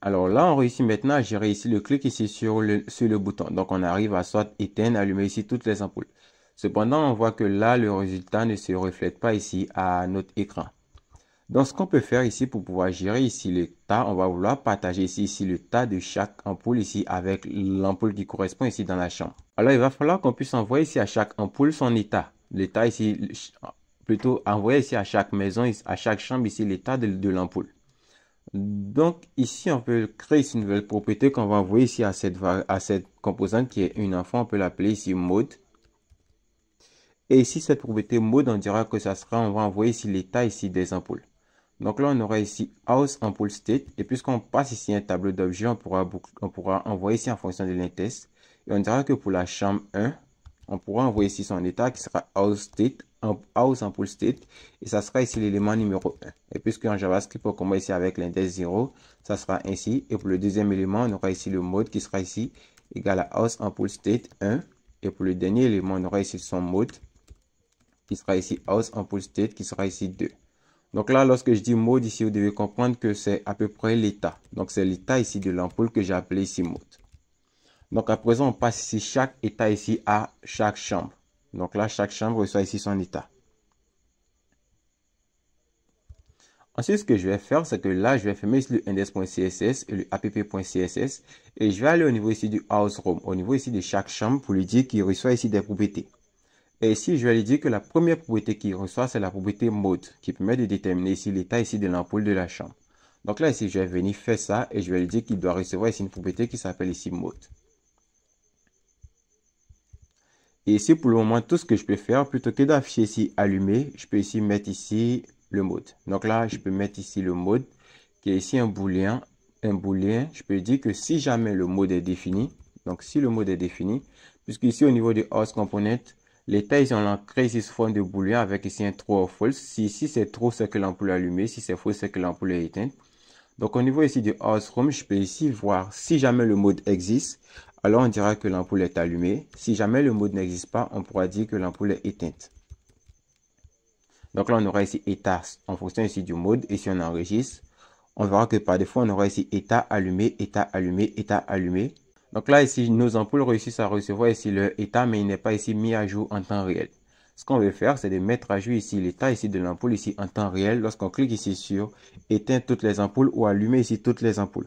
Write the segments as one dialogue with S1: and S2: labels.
S1: Alors là, on réussit maintenant à gérer ici le clic ici sur le, sur le bouton. Donc, on arrive à soit éteindre, allumer ici toutes les ampoules. Cependant, on voit que là, le résultat ne se reflète pas ici à notre écran. Donc, ce qu'on peut faire ici pour pouvoir gérer ici l'état, on va vouloir partager ici, le tas de chaque ampoule ici avec l'ampoule qui correspond ici dans la chambre. Alors, il va falloir qu'on puisse envoyer ici à chaque ampoule son état. L'état ici, plutôt envoyer ici à chaque maison, à chaque chambre ici l'état de l'ampoule. Donc ici, on peut créer une nouvelle propriété qu'on va envoyer ici à cette, à cette composante qui est une enfant. On peut l'appeler ici mode. Et ici, cette propriété mode, on dira que ça sera, on va envoyer ici l'état ici des ampoules. Donc là, on aura ici house ampoule state. Et puisqu'on passe ici un tableau d'objets, on pourra, on pourra envoyer ici en fonction de l'intest. Et on dira que pour la chambre 1, on pourra envoyer ici son état qui sera house state house en state et ça sera ici l'élément numéro 1. Et puisque en JavaScript, on commence ici avec l'index 0, ça sera ainsi. Et pour le deuxième élément, on aura ici le mode qui sera ici égal à house en state 1. Et pour le dernier élément, on aura ici son mode qui sera ici house en state qui sera ici 2. Donc là, lorsque je dis mode ici, vous devez comprendre que c'est à peu près l'état. Donc c'est l'état ici de l'ampoule que j'ai appelé ici mode. Donc à présent, on passe ici chaque état ici à chaque chambre. Donc là, chaque chambre reçoit ici son état. Ensuite, ce que je vais faire, c'est que là, je vais fermer ici le index.css et le app.css et je vais aller au niveau ici du house room, au niveau ici de chaque chambre pour lui dire qu'il reçoit ici des propriétés. Et ici, je vais lui dire que la première propriété qu'il reçoit, c'est la propriété mode qui permet de déterminer ici l'état ici de l'ampoule de la chambre. Donc là, ici, je vais venir faire ça et je vais lui dire qu'il doit recevoir ici une propriété qui s'appelle ici mode. Et ici, pour le moment tout ce que je peux faire. Plutôt que d'afficher ici allumé, je peux ici mettre ici le mode. Donc là, je peux mettre ici le mode qui est ici un boolean. Un boolean, je peux dire que si jamais le mode est défini, donc si le mode est défini, ici au niveau de House component, les tailles, ont l'a créé ici ce fond de boolean avec ici un True ou false. Si ici c'est trop, c'est que l'ampoule est allumée. Si c'est faux, c'est que l'ampoule est éteinte. Donc au niveau ici du House room, je peux ici voir si jamais le mode existe alors on dira que l'ampoule est allumée. Si jamais le mode n'existe pas, on pourra dire que l'ampoule est éteinte. Donc là, on aura ici état en fonction ici du mode. Et si on enregistre, on verra que par défaut, on aura ici état allumé, état allumé, état allumé. Donc là, ici, nos ampoules réussissent à recevoir ici leur état, mais il n'est pas ici mis à jour en temps réel. Ce qu'on veut faire, c'est de mettre à jour ici l'état ici de l'ampoule ici en temps réel. Lorsqu'on clique ici sur éteindre toutes les ampoules ou allumer ici toutes les ampoules.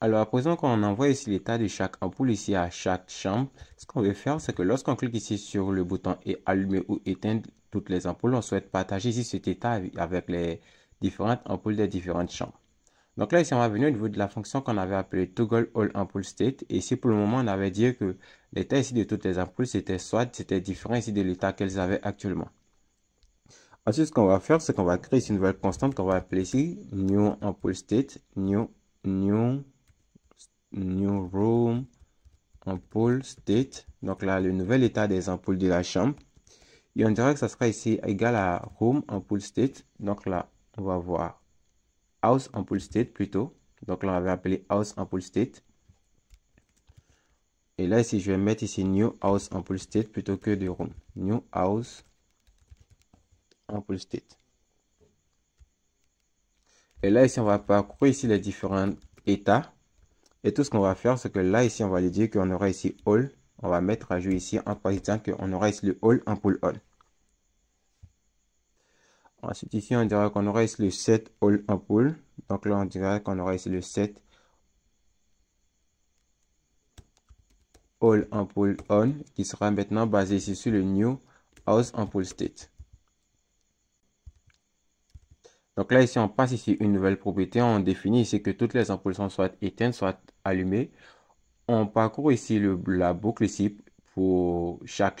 S1: Alors, à présent, quand on envoie ici l'état de chaque ampoule ici à chaque chambre, ce qu'on veut faire, c'est que lorsqu'on clique ici sur le bouton et allumer ou éteindre toutes les ampoules, on souhaite partager ici cet état avec les différentes ampoules des différentes chambres. Donc là, ici, on va venir au niveau de la fonction qu'on avait appelée toggle all ampoule state. Et ici, pour le moment, on avait dit que l'état ici de toutes les ampoules, c'était soit, c'était différent ici de l'état qu'elles avaient actuellement. Ensuite, ce qu'on va faire, c'est qu'on va créer ici une nouvelle constante qu'on va appeler ici new ampoule state, new, new new room, ampoule, state. Donc là, le nouvel état des ampoules de la chambre. Et on dirait que ça sera ici égal à room, ampoule, state. Donc là, on va voir house, ampoule, state plutôt. Donc là, on va appeler house, ampoule, state. Et là, ici, je vais mettre ici new house, ampoule, state plutôt que de room. New house, ampoule, state. Et là, ici, on va parcourir ici les différents états et tout ce qu'on va faire, c'est que là, ici, on va lui dire qu'on aura ici all. On va mettre à jouer ici en précisant qu'on aura ici le all en pull all. Ensuite, ici, on dirait qu'on aura ici le set all en pull. Donc là, on dirait qu'on aura ici le set all en pull on qui sera maintenant basé ici sur le new house en pull state. Donc là, ici, on passe ici une nouvelle propriété. On définit ici que toutes les ampoules sont soit éteintes, soit allumées. On parcourt ici la boucle ici pour chaque,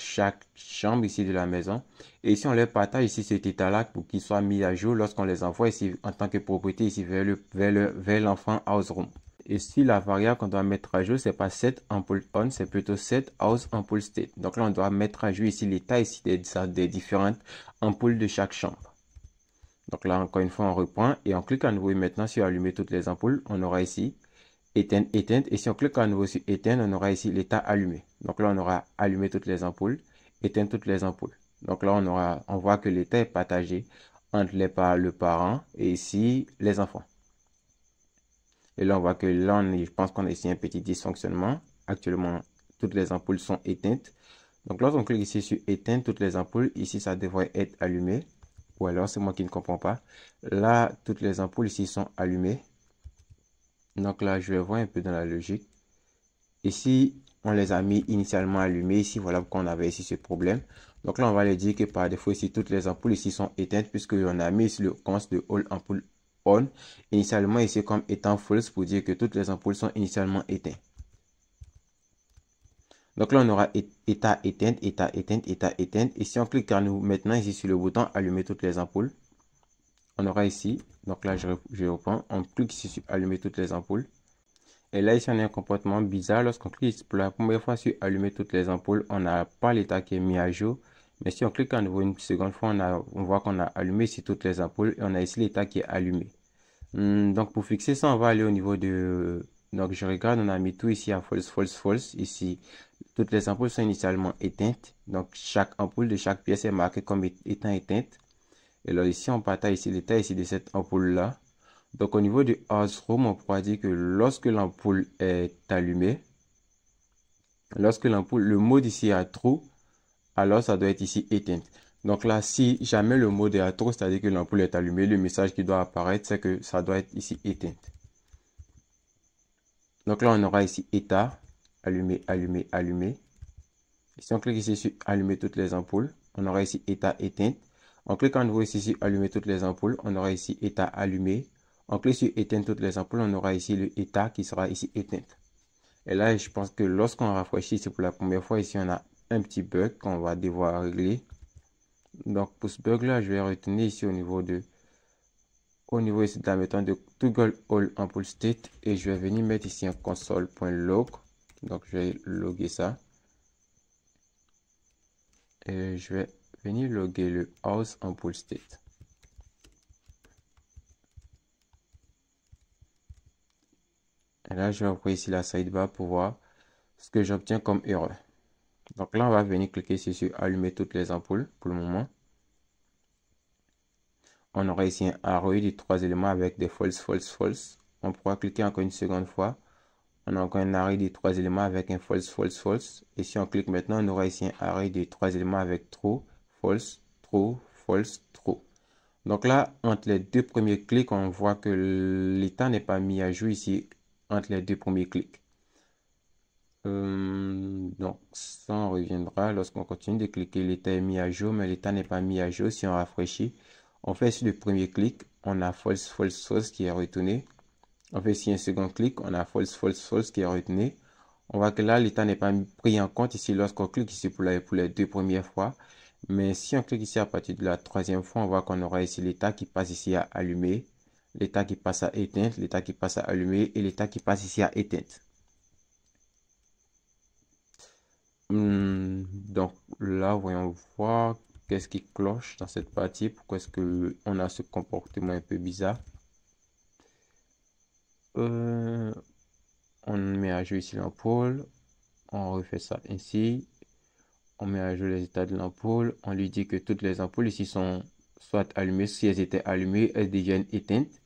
S1: chambre ici de la maison. Et ici, on les partage ici cet état-là pour qu'ils soient mis à jour lorsqu'on les envoie ici en tant que propriété ici vers le vers l'enfant house room. Et si la variable qu'on doit mettre à jour, c'est pas set ampoule on, c'est plutôt set house ampoule state. Donc là, on doit mettre à jour ici l'état ici des différentes ampoules de chaque chambre. Donc là, encore une fois, on reprend et on clique à nouveau. Et maintenant, sur allumer toutes les ampoules, on aura ici éteindre, éteinte. Et si on clique à nouveau sur éteindre, on aura ici l'état allumé. Donc là, on aura allumé toutes les ampoules, éteint toutes les ampoules. Donc là, on, aura, on voit que l'état est partagé entre les, le parent et ici les enfants. Et là, on voit que là, je pense qu'on a ici un petit dysfonctionnement. Actuellement, toutes les ampoules sont éteintes. Donc, là, on clique ici sur éteindre toutes les ampoules, ici, ça devrait être allumé. Ou alors, c'est moi qui ne comprends pas. Là, toutes les ampoules ici sont allumées. Donc là, je vais voir un peu dans la logique. Ici, on les a mis initialement allumées. Ici, voilà pourquoi on avait ici ce problème. Donc là, on va les dire que par défaut, ici, toutes les ampoules ici sont éteintes Puisque on a mis le const de all ampoule on. Initialement, ici, comme étant false pour dire que toutes les ampoules sont initialement éteintes. Donc là, on aura état éteinte, état éteinte, état éteinte. Et si on clique à nous maintenant ici sur le bouton allumer toutes les ampoules, on aura ici, donc là, je, je reprends, on clique ici sur allumer toutes les ampoules. Et là, ici, on a un comportement bizarre. Lorsqu'on clique pour la première fois sur allumer toutes les ampoules, on n'a pas l'état qui est mis à jour. Mais si on clique à nouveau une seconde fois, on, a, on voit qu'on a allumé ici toutes les ampoules et on a ici l'état qui est allumé. Hmm, donc, pour fixer ça, on va aller au niveau de... Donc, je regarde, on a mis tout ici à false, false, false, ici. Toutes les ampoules sont initialement éteintes. Donc, chaque ampoule de chaque pièce est marquée comme étant éteinte. Et alors ici, on partage ici l'état ici de cette ampoule-là. Donc, au niveau du Room, on pourra dire que lorsque l'ampoule est allumée, lorsque l'ampoule, le mode ici est à trou, alors ça doit être ici éteinte. Donc là, si jamais le mode est à trou, c'est-à-dire que l'ampoule est allumée, le message qui doit apparaître, c'est que ça doit être ici éteinte. Donc là, on aura ici état allumer, allumer, allumer. si on clique ici sur allumer toutes les ampoules, on aura ici état éteinte. On clique à nouveau ici sur allumer toutes les ampoules, on aura ici état allumé. On clique sur éteindre toutes les ampoules, on aura ici le état qui sera ici éteinte. Et là, je pense que lorsqu'on rafraîchit, c'est pour la première fois, ici on a un petit bug qu'on va devoir régler. Donc pour ce bug là, je vais retenir ici au niveau de au niveau ici de la méthode de Google all ampoule state et je vais venir mettre ici un console.log donc je vais loguer ça et je vais venir loguer le house en state et là je vais envoyer ici la sidebar pour voir ce que j'obtiens comme erreur donc là on va venir cliquer ici sur allumer toutes les ampoules pour le moment on aura ici un array de trois éléments avec des false false false on pourra cliquer encore une seconde fois on a encore un arrêt des trois éléments avec un false, false, false. Et si on clique maintenant, on aura ici un arrêt des trois éléments avec true, false, true, false, true. Donc là, entre les deux premiers clics, on voit que l'état n'est pas mis à jour ici, entre les deux premiers clics. Euh, donc ça, on reviendra lorsqu'on continue de cliquer, l'état est mis à jour, mais l'état n'est pas mis à jour. Si on rafraîchit, on fait sur le premier clic, on a false, false, false qui est retourné. On fait ici un second clic. On a false, false, false qui est retenu. On voit que là, l'état n'est pas pris en compte ici lorsqu'on clique ici pour, la, pour les deux premières fois. Mais si on clique ici à partir de la troisième fois, on voit qu'on aura ici l'état qui passe ici à allumer, l'état qui passe à éteindre, l'état qui passe à allumer et l'état qui passe ici à éteindre. Hmm, donc là, voyons voir qu'est-ce qui cloche dans cette partie, pourquoi est-ce qu'on a ce comportement un peu bizarre. Euh, on met à jour ici l'ampoule, on refait ça ainsi, on met à jour les états de l'ampoule, on lui dit que toutes les ampoules ici sont soit allumées, si elles étaient allumées, elles deviennent éteintes.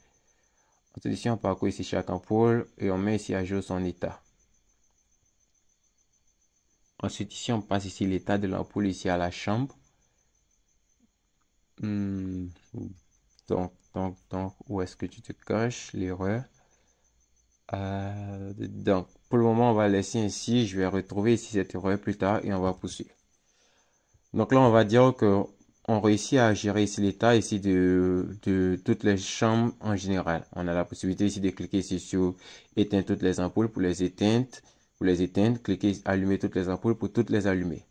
S1: Ensuite ici on parcourt ici chaque ampoule et on met ici à jour son état. Ensuite ici on passe ici l'état de l'ampoule ici à la chambre. Hmm. Donc, donc, donc, où est-ce que tu te caches L'erreur. Euh, donc, pour le moment, on va laisser ainsi. Je vais retrouver ici cette erreur plus tard et on va poursuivre. Donc là, on va dire que on réussit à gérer ici l'état ici de, toutes les chambres en général. On a la possibilité ici de cliquer ici sur éteindre toutes les ampoules pour les éteindre, pour les éteindre, cliquer allumer toutes les ampoules pour toutes les allumer.